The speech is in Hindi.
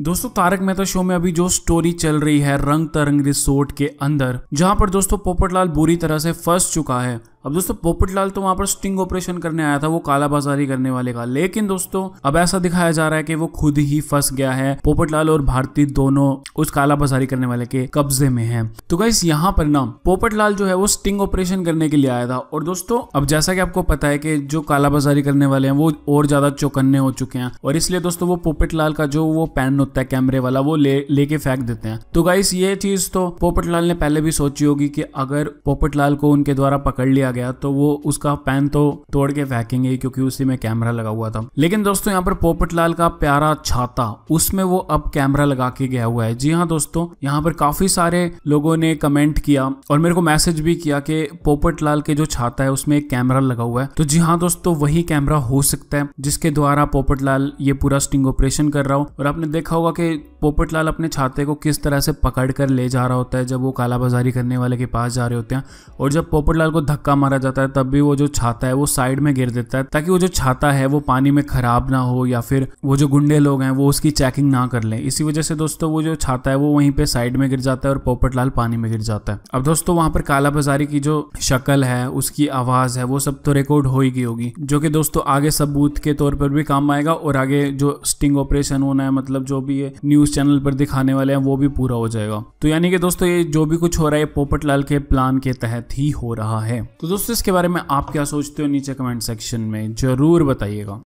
दोस्तों तारक मेहता शो में अभी जो स्टोरी चल रही है रंग तरंग रिसोर्ट के अंदर जहां पर दोस्तों पोपटलाल बुरी तरह से फंस चुका है अब दोस्तों लाल तो वहां पर स्टिंग ऑपरेशन करने आया था वो कालाबाजारी करने वाले का लेकिन दोस्तों अब ऐसा दिखाया जा रहा है कि वो खुद ही फंस गया है पोपटलाल और भारती दोनों उस कालाबाजारी करने वाले के कब्जे में है तो गाइस यहाँ पर ना लाल जो है वो स्टिंग ऑपरेशन करने के लिए आया था और दोस्तों अब जैसा कि आपको पता है कि जो कालाबाजारी करने वाले हैं वो और ज्यादा चौकन्ने हो चुके हैं और इसलिए दोस्तों वो लाल का जो वो पैन होता है कैमरे वाला वो लेके फेंक देते हैं तो गाइस ये चीज तो लाल ने पहले भी सोची होगी कि अगर लाल को उनके द्वारा पकड़ लिया गया तो वो उसका पैन तो तोड़ के फेंकेंगे क्योंकि उसी में कैमरा लगा हुआ था लेकिन दोस्तों यहाँ पर पोपटलाल का प्यारा छाता उसमें वो अब कैमरा लगा के गया हुआ है जी हाँ दोस्तों यहाँ पर काफी सारे लोगों ने कमेंट किया और मेरे को मैसेज भी किया कि पोपटलाल के जो छाता है उसमें एक कैमरा लगा हुआ है तो जी हाँ दोस्तों वही कैमरा हो सकता है जिसके द्वारा पोपटलाल ये पूरा स्टिंग ऑपरेशन कर रहा हो और आपने देखा होगा कि पोपटलाल अपने छाते को किस तरह से पकड़ कर ले जा रहा होता है जब वो कालाबाजारी करने वाले के पास जा रहे होते हैं और जब पोपटलाल को धक्का मारा जाता है तब भी वो जो छाता है वो साइड में गिर देता है ताकि वो जो छाता है वो पानी में खराब ना हो या फिर वो जो गुंडे लोग हैं वो उसकी चेकिंग ना कर लें इसी वजह से दोस्तों वो जो छाता है वो वहीं पे साइड में गिर जाता है और पोपटलाल पानी में गिर जाता है अब दोस्तों वहां पर काला बाजारी की जो शक्ल है उसकी आवाज है वो सब तो रिकॉर्ड हो ही होगी जो कि दोस्तों आगे सबूत के तौर पर भी काम आएगा और आगे जो स्टिंग ऑपरेशन होना है मतलब जो भी ये न्यूज चैनल पर दिखाने वाले हैं वो भी पूरा हो जाएगा तो यानी कि दोस्तों ये जो भी कुछ हो रहा है पोपटलाल के प्लान के तहत ही हो रहा है तो दोस्तों इसके बारे में आप क्या सोचते हो नीचे कमेंट सेक्शन में ज़रूर बताइएगा